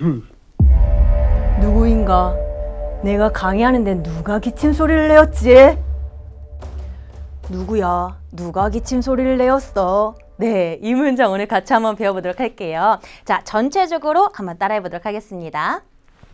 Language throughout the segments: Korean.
누구인가? 내가 강의하는데 누가 기침 소리를 내었지? 누구야? 누가 기침 소리를 내었어? 네, 이 문장 오늘 같이 한번 배워보도록 할게요. 자, 전체적으로 한번 따라해보도록 하겠습니다.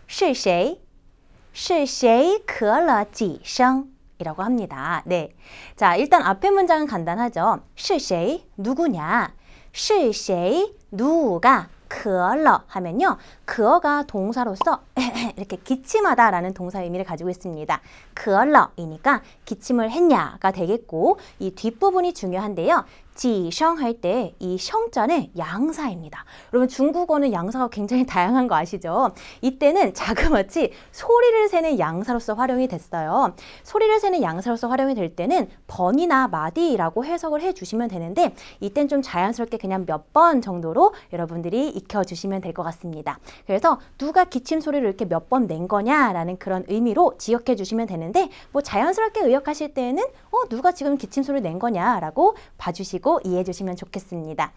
是谁?是谁咳了几声? 이라고 합니다. 네. 자, 일단 앞에 문장은 간단하죠. 是谁? 누구냐? 是谁? 누가? 그얼러 하면요. 그어가 동사로서 이렇게 기침하다라는 동사 의미를 가지고 있습니다. 그얼러이니까 기침을 했냐가 되겠고 이 뒷부분이 중요한데요. 지성 할때이 성자는 양사입니다. 여러분 중국어는 양사가 굉장히 다양한 거 아시죠? 이때는 자그마치 소리를 세는 양사로서 활용이 됐어요. 소리를 세는 양사로서 활용이 될 때는 번이나 마디라고 해석을 해주시면 되는데 이땐 좀 자연스럽게 그냥 몇 번 정도로 여러분들이 익혀주시면 될 것 같습니다. 그래서 누가 기침 소리를 이렇게 몇 번 낸 거냐라는 그런 의미로 지역해 주시면 되는데 뭐 자연스럽게 의역하실 때에는 어 누가 지금 기침 소리를 낸 거냐라고 봐주시고 보시고 이해해 주시면 좋겠습니다.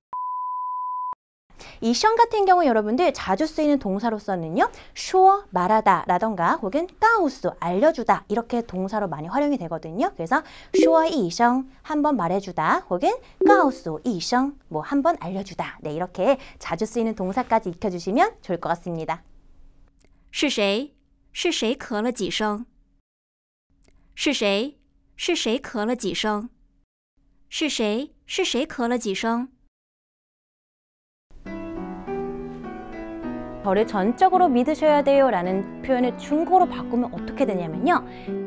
이션 같은 경우 여러분들 자주 쓰이는 동사로서는요. show 말하다 라던가 혹은 까우스 알려주다 이렇게 동사로 많이 활용이 되거든요. 그래서 show 이션 한번 말해주다 혹은 까우스 이션 뭐 한번 알려주다 네 이렇게 자주 쓰이는 동사까지 익혀주시면 좋을 것 같습니다. 是谁是谁咳了几声是谁是谁咳了几声是谁？是谁咳了几声？ 저를 전적으로 믿으셔야 돼요 라는 표현을 중고로 바꾸면 어떻게 되냐면요.